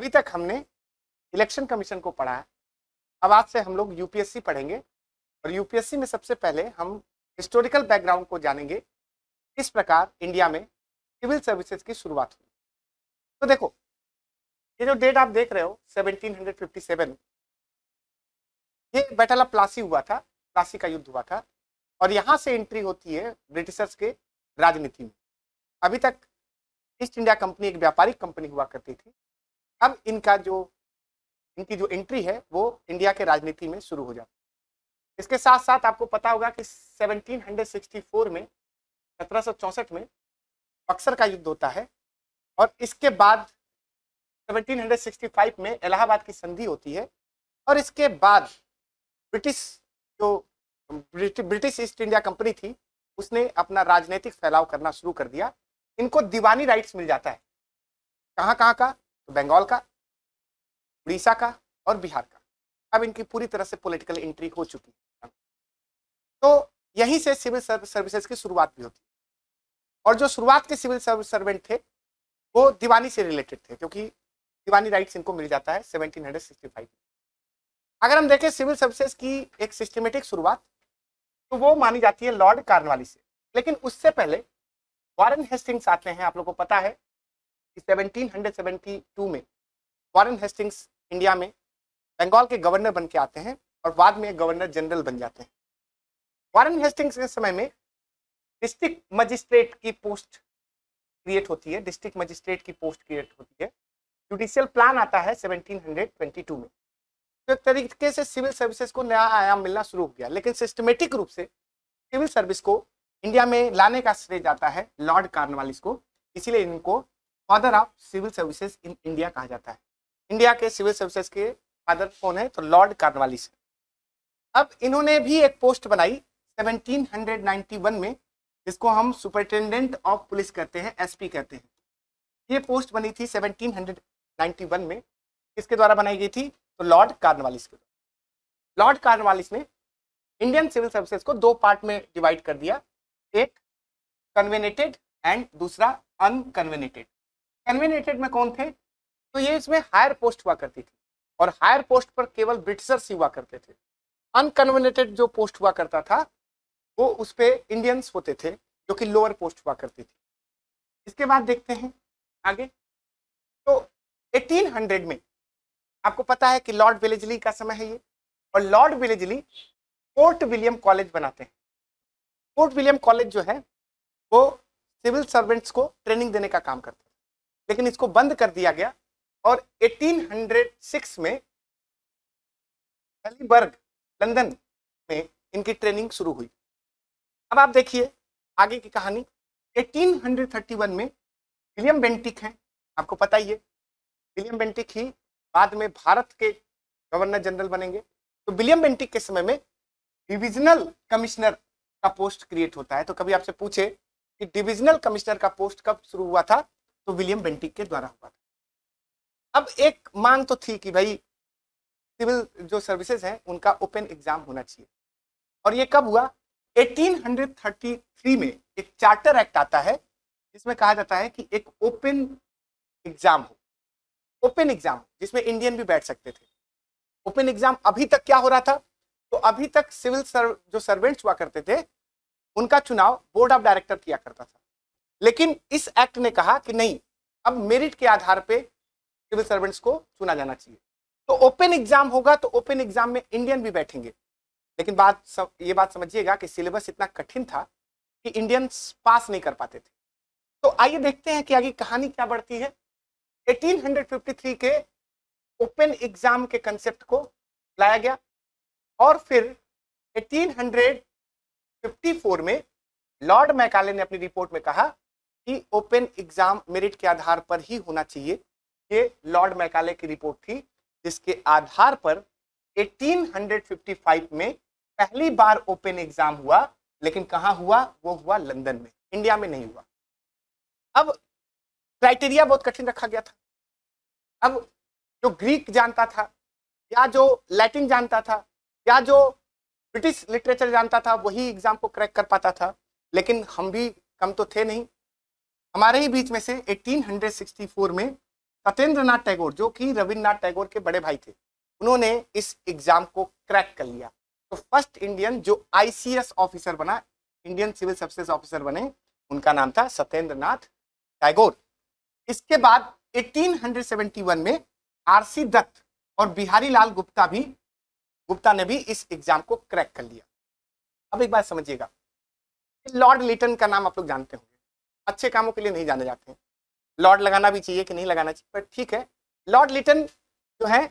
अभी तक हमने इलेक्शन कमीशन को पढ़ा है अब आज से हम लोग यूपीएससी पढ़ेंगे और यूपीएससी में सबसे पहले हम हिस्टोरिकल बैकग्राउंड को जानेंगे किस प्रकार इंडिया में सिविल सर्विसेज की शुरुआत हुई तो देखो ये जो डेट आप देख रहे हो 1757 ये बैटल ऑफ प्लासी हुआ था प्लासी का युद्ध हुआ था और यहाँ से एंट्री होती है ब्रिटिशर्स के राजनीति में अभी तक ईस्ट इंडिया कंपनी एक व्यापारिक कंपनी हुआ करती थी अब इनका जो इनकी जो एंट्री है वो इंडिया के राजनीति में शुरू हो जाती है इसके साथ साथ आपको पता होगा कि 1764 में सत्रह में बक्सर का युद्ध होता है और इसके बाद 1765 में इलाहाबाद की संधि होती है और इसके बाद ब्रिटिश जो ब्रिटिश ईस्ट इंडिया कंपनी थी उसने अपना राजनीतिक फैलाव करना शुरू कर दिया इनको दीवानी राइट्स मिल जाता है कहाँ कहाँ का तो बंगाल का उड़ीसा का और बिहार का अब इनकी पूरी तरह से पॉलिटिकल एंट्री हो चुकी है तो यहीं से सिविल सर्विसेज की शुरुआत भी होती है और जो शुरुआत के सिविल सर्वेंट थे वो दीवानी से रिलेटेड थे क्योंकि दीवानी राइट्स इनको मिल जाता है 1765 अगर हम देखें सिविल सर्विसेज की एक सिस्टमेटिक शुरुआत तो वो मानी जाती है लॉर्ड कार्नवाली से लेकिन उससे पहले वारन हेस्टिंग्स आते हैं आप लोग को पता है 1772 में वारन हेस्टिंग्स इंडिया में बंगाल के गवर्नर बन के आते हैं और बाद में गवर्नर जनरल बन जाते हैं वारन हेस्टिंग्स के समय में डिस्ट्रिक्ट मजिस्ट्रेट की पोस्ट क्रिएट होती है डिस्ट्रिक्ट मजिस्ट्रेट की पोस्ट क्रिएट होती है जुडिशियल प्लान आता है 1722 में तो एक तरीके से सिविल सर्विसेज को नया आयाम मिलना शुरू हो गया लेकिन सिस्टमेटिक रूप से सिविल सर्विस को इंडिया में लाने का श्रेय जाता है लॉर्ड कार्नवालिस को इसीलिए इनको father of civil services in India कहा जाता है इंडिया के सिविल सर्विसेज के फादर कौन है तो लॉर्ड कार्नवालिस अब इन्होंने भी एक पोस्ट बनाई 1791 में जिसको हम सुपरिटेंडेंट ऑफ पुलिस कहते हैं एसपी कहते हैं ये पोस्ट बनी थी 1791 में किसके द्वारा बनाई गई थी तो लॉर्ड कार्नवालिस के द्वारा लॉर्ड कार्नवालिस ने इंडियन सिविल सर्विसेज को दो पार्ट में डिवाइड कर दिया एक कन्वेनेटेड एंड दूसरा अनकन्वेनेटेड कन्वेनेटेड में कौन थे तो ये इसमें हायर पोस्ट हुआ करती थी और हायर पोस्ट पर केवल ब्रिटिशर्स ही हुआ करते थे अनकन्वेनेटेड जो पोस्ट हुआ करता था वो उस पर इंडियंस होते थे जो कि लोअर पोस्ट हुआ करती थी इसके बाद देखते हैं आगे तो 1800 में आपको पता है कि लॉर्ड विलेजली का समय है ये और Lord Wellesley Fort William College बनाते हैं फोर्ट विलियम कॉलेज जो है वो सिविल सर्वेंट्स को ट्रेनिंग देने का काम करते हैं लेकिन इसको बंद कर दिया गया और 1806 में हेलीबर्ग लंदन में इनकी ट्रेनिंग शुरू हुई अब आप देखिए आगे की कहानी 1831 में विलियम बेंटिक हैं आपको पता ही है विलियम बेंटिक ही बाद में भारत के गवर्नर जनरल बनेंगे तो विलियम बेंटिक के समय में डिविजनल कमिश्नर का पोस्ट क्रिएट होता है तो कभी आपसे पूछे कि डिविजनल कमिश्नर का पोस्ट कब शुरू हुआ था तो विलियम बेंटिक के द्वारा हुआ था अब एक मांग तो थी कि भाई सिविल जो सर्विसेज हैं उनका ओपन एग्जाम होना चाहिए और ये कब हुआ 1833 में एक चार्टर एक्ट आता है जिसमें कहा जाता है कि एक ओपन एग्जाम हो ओपन एग्जाम जिसमें इंडियन भी बैठ सकते थे ओपन एग्जाम अभी तक क्या हो रहा था तो अभी तक सिविल सर्व जो सर्वेंट्स हुआ करते थे उनका चुनाव बोर्ड ऑफ डायरेक्टर किया करता था लेकिन इस एक्ट ने कहा कि नहीं अब मेरिट के आधार पे सिविल सर्वेंट्स को चुना जाना चाहिए तो ओपन एग्जाम होगा तो ओपन एग्जाम में इंडियन भी बैठेंगे लेकिन बात सब ये बात समझिएगा कि सिलेबस इतना कठिन था कि इंडियंस पास नहीं कर पाते थे तो आइए देखते हैं कि आगे कहानी क्या बढ़ती है 1853 के ओपन एग्जाम के कंसेप्ट को लाया गया और फिर 1854 में लॉर्ड मैकाले ने अपनी रिपोर्ट में कहा कि ओपन एग्जाम मेरिट के आधार पर ही होना चाहिए ये लॉर्ड मैकाले की रिपोर्ट थी जिसके आधार पर 1855 में पहली बार ओपन एग्जाम हुआ लेकिन कहाँ हुआ वो हुआ लंदन में इंडिया में नहीं हुआ अब क्राइटेरिया बहुत कठिन रखा गया था अब जो ग्रीक जानता था या जो लैटिन जानता था या जो ब्रिटिश लिटरेचर जानता था वही एग्जाम को क्रैक कर पाता था लेकिन हम भी कम तो थे नहीं हमारे ही बीच में से 1864 में सत्येंद्र नाथ टैगोर जो कि रविन्द्रनाथ टैगोर के बड़े भाई थे उन्होंने इस एग्जाम को क्रैक कर लिया तो फर्स्ट इंडियन जो आईसीएस ऑफिसर बना इंडियन सिविल सर्विसेज ऑफिसर बने उनका नाम था सत्येंद्र नाथ टैगोर इसके बाद 1871 में आरसी दत्त और बिहारी लाल गुप्ता भी गुप्ता ने भी इस एग्जाम को क्रैक कर लिया अब एक बात समझिएगा लॉर्ड लिटन का नाम आप लोग जानते हो अच्छे कामों के लिए नहीं जाने जाते हैं लॉर्ड लगाना भी चाहिए कि नहीं लगाना चाहिए पर ठीक है लॉर्ड लिटन जो है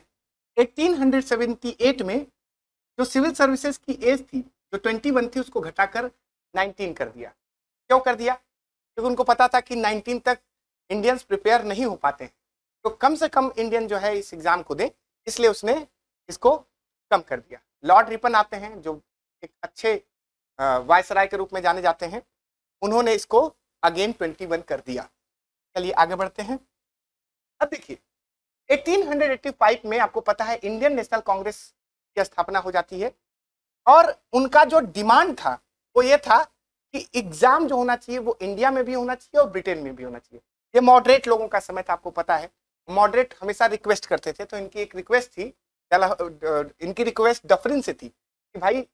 एट में जो सिविल सर्विसेज की एज थी जो 21 थी उसको घटाकर 19 कर दिया क्यों कर दिया क्योंकि उनको पता था कि 19 तक इंडियंस प्रिपेयर नहीं हो पाते हैं तो कम से कम इंडियन जो है इस एग्ज़ाम को दें इसलिए उसने इसको कम कर दिया लॉर्ड रिपन आते हैं जो एक अच्छे वायसराय के रूप में जाने जाते हैं उन्होंने इसको अगेन ट्वेंटी वन कर दिया चलिए आगे बढ़ते हैं अब देखिए फाइव में आपको पता है इंडियन नेशनल कांग्रेस की स्थापना हो जाती है और उनका जो डिमांड था वो ये था कि एग्जाम जो होना चाहिए वो इंडिया में भी होना चाहिए और ब्रिटेन में भी होना चाहिए ये मॉडरेट लोगों का समय था आपको पता है मॉडरेट हमेशा रिक्वेस्ट करते थे तो इनकी एक रिक्वेस्ट थी इनकी रिक्वेस्ट डफरिन से थी कि भाई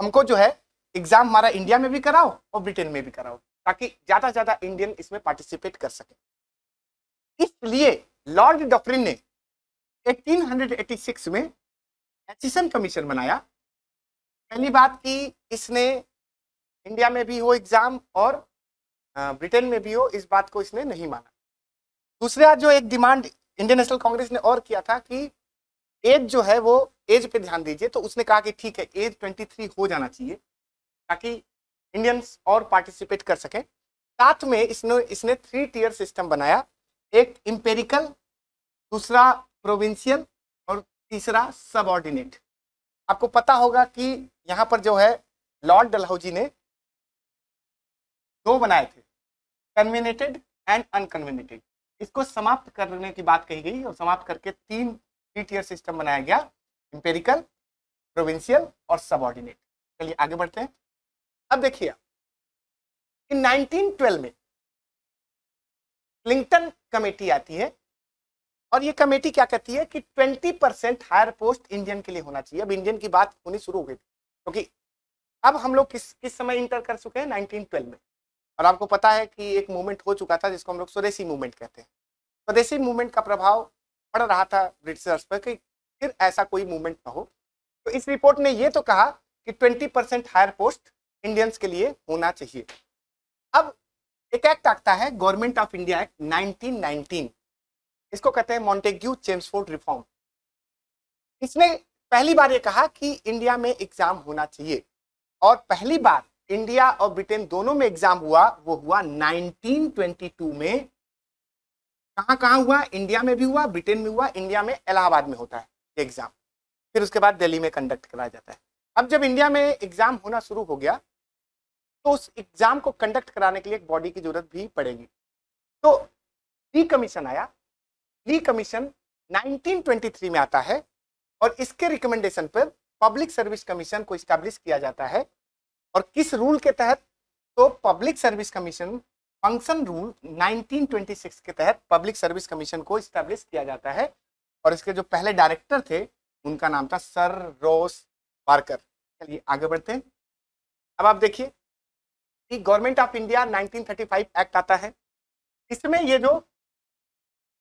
हमको जो है एग्जाम हमारा इंडिया में भी कराओ और ब्रिटेन में भी कराओ ताकि ज्यादा ज्यादा इंडियन इसमें पार्टिसिपेट कर सके इसलिए लॉर्ड डफरिन ने 1886 में एसिसन कमीशन बनाया पहली बात कि इसने इंडिया में भी हो एग्जाम और ब्रिटेन में भी हो इस बात को इसने नहीं माना दूसरा जो एक डिमांड इंडियन नेशनल कांग्रेस ने और किया था कि एज जो है वो एज पे ध्यान दीजिए तो उसने कहा कि ठीक है एज 23 हो जाना चाहिए ताकि इंडियंस और पार्टिसिपेट कर सकें साथ में इसने इसने थ्री टीयर सिस्टम बनाया एक इम्पेरिकल दूसरा प्रोविंशियल और तीसरा सबऑर्डिनेट आपको पता होगा कि यहाँ पर जो है लॉर्ड डलहौजी ने दो बनाए थे कन्वीनेटेड एंड अनकन्वीनेटेड इसको समाप्त करने की बात कही गई और समाप्त करके तीन थ्री टीयर सिस्टम बनाया गया इम्पेरिकल प्रोविंशियल और सबऑर्डिनेट चलिए आगे बढ़ते हैं अब देखिए इन 1912 में क्लिंटन कमेटी आती है और ये कमेटी क्या कहती है कि 20 परसेंट हायर पोस्ट इंडियन के लिए होना चाहिए अब इंडियन की बात होनी शुरू हो गई थी क्योंकि अब हम लोग किस किस समय इंटर कर चुके हैं 1912 में और आपको पता है कि एक मूवमेंट हो चुका था जिसको हम लोग स्वदेशी मूवमेंट कहते हैं स्वदेशी मूवमेंट का प्रभाव पड़ रहा था ब्रिटिशर्स पर कि फिर ऐसा कोई मूवमेंट ना हो तो इस रिपोर्ट ने ये तो कहा कि twenty percent higher post Indians के लिए होना चाहिए अब एक एक्ट आता है गवर्नमेंट ऑफ इंडिया एक्ट 1919 इसको कहते हैं मॉन्टेग्यू चेम्सफोर्ड रिफॉर्म इसने पहली बार ये कहा कि इंडिया में एग्जाम होना चाहिए और पहली बार इंडिया और ब्रिटेन दोनों में एग्जाम हुआ वो हुआ 1922 में कहाँ कहाँ हुआ इंडिया में भी हुआ ब्रिटेन में हुआ इंडिया में इलाहाबाद में होता है एग्जाम फिर उसके बाद दिल्ली में कंडक्ट कराया जाता है अब जब इंडिया में एग्जाम होना शुरू हो गया तो उस एग्जाम को कंडक्ट कराने के लिए एक बॉडी की जरूरत भी पड़ेगी तो ली कमीशन आया ली कमीशन 1923 में आता है और इसके रिकमेंडेशन पर पब्लिक सर्विस कमीशन को स्टैब्लिश किया जाता है और किस रूल के तहत तो public service commission function rule 1926 के तहत पब्लिक सर्विस कमीशन को स्टैब्लिश किया जाता है और इसके जो पहले डायरेक्टर थे उनका नाम था सर रोस पार्कर चलिए आगे बढ़ते हैं अब आप देखिए गवर्नमेंट ऑफ इंडिया 1935 एक्ट आता है इसमें ये जो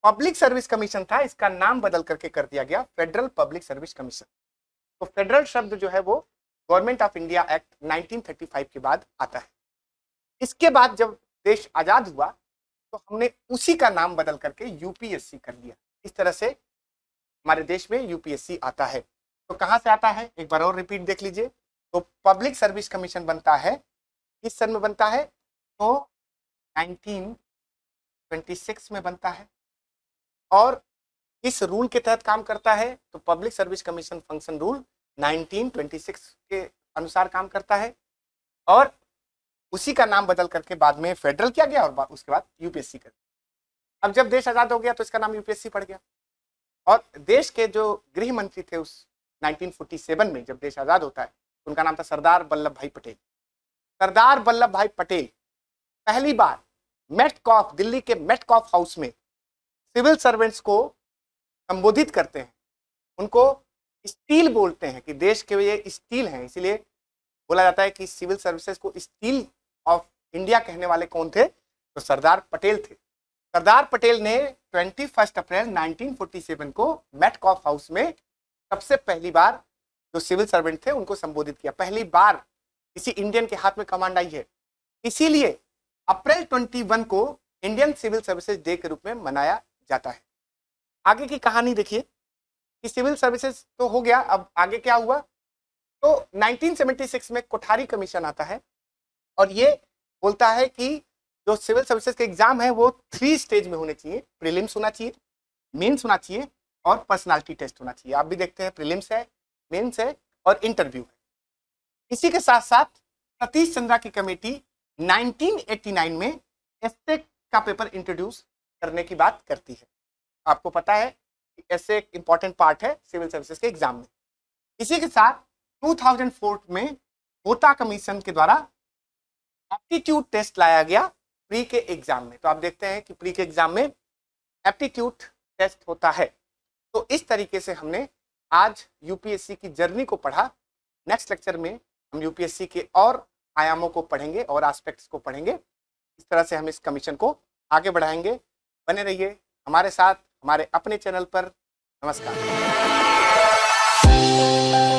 पब्लिक सर्विस कमीशन था इसका नाम बदल करके कर दिया गया फेडरल पब्लिक सर्विस कमीशन तो फेडरल शब्द जो है वो गवर्नमेंट ऑफ इंडिया एक्ट 1935 के बाद आता है इसके बाद जब देश आज़ाद हुआ तो हमने उसी का नाम बदल करके यूपीएससी कर लिया इस तरह से हमारे देश में यूपीएससी आता है तो कहाँ से आता है एक बार और रिपीट देख लीजिए तो पब्लिक सर्विस कमीशन बनता है किस सन में बनता है तो 1926 में बनता है और इस रूल के तहत काम करता है तो public service commission function rule 1926 के अनुसार काम करता है और उसी का नाम बदल करके बाद में फेडरल किया गया और उसके बाद यूपीएससी कर अब जब देश आज़ाद हो गया तो इसका नाम यूपीएससी पड़ गया और देश के जो गृह मंत्री थे उस 1947 में जब देश आज़ाद होता है उनका नाम था सरदार वल्लभ भाई पटेल सरदार वल्लभ भाई पटेल पहली बार मेट कॉफ दिल्ली के मेट कॉफ हाउस में सिविल सर्वेंट्स को संबोधित करते हैं उनको स्टील बोलते हैं कि देश के ये स्टील हैं इसीलिए बोला जाता है कि सिविल सर्विसेज को स्टील ऑफ इंडिया कहने वाले कौन थे तो सरदार पटेल थे सरदार पटेल ने 21 अप्रैल 1947 को मेट कॉफ हाउस में सबसे पहली बार जो सिविल सर्वेंट थे उनको संबोधित किया पहली बार किसी इंडियन के हाथ में कमांड आई है इसीलिए अप्रैल 21 को इंडियन सिविल सर्विसेज डे के रूप में मनाया जाता है आगे की कहानी देखिए कि सिविल सर्विसेज तो हो गया अब आगे क्या हुआ तो 1976 में कोठारी कमीशन आता है और ये बोलता है कि जो सिविल सर्विसेज के एग्जाम है वो थ्री स्टेज में होने चाहिए प्रीलिम्स होना चाहिए मेन्स होना चाहिए और पर्सनालिटी टेस्ट होना चाहिए आप भी देखते हैं प्रिलिम्स है मेन्स है और इंटरव्यू है इसी के साथ साथ सतीश चंद्रा की कमेटी 1989 में एसे का पेपर इंट्रोड्यूस करने की बात करती है आपको पता है कि ऐसे एक इम्पॉर्टेंट पार्ट है सिविल सर्विसेज के एग्जाम में इसी के साथ 2004 में कोटा कमीशन के द्वारा एप्टीट्यूड टेस्ट लाया गया प्री के एग्जाम में तो आप देखते हैं कि प्री के एग्जाम में एप्टीट्यूड टेस्ट होता है तो इस तरीके से हमने आज यूपीएससी की जर्नी को पढ़ा नेक्स्ट लेक्चर में हम यूपीएससी के और आयामों को पढ़ेंगे और आस्पेक्ट्स को पढ़ेंगे इस तरह से हम इस कमीशन को आगे बढ़ाएंगे बने रहिए हमारे साथ हमारे अपने चैनल पर नमस्कार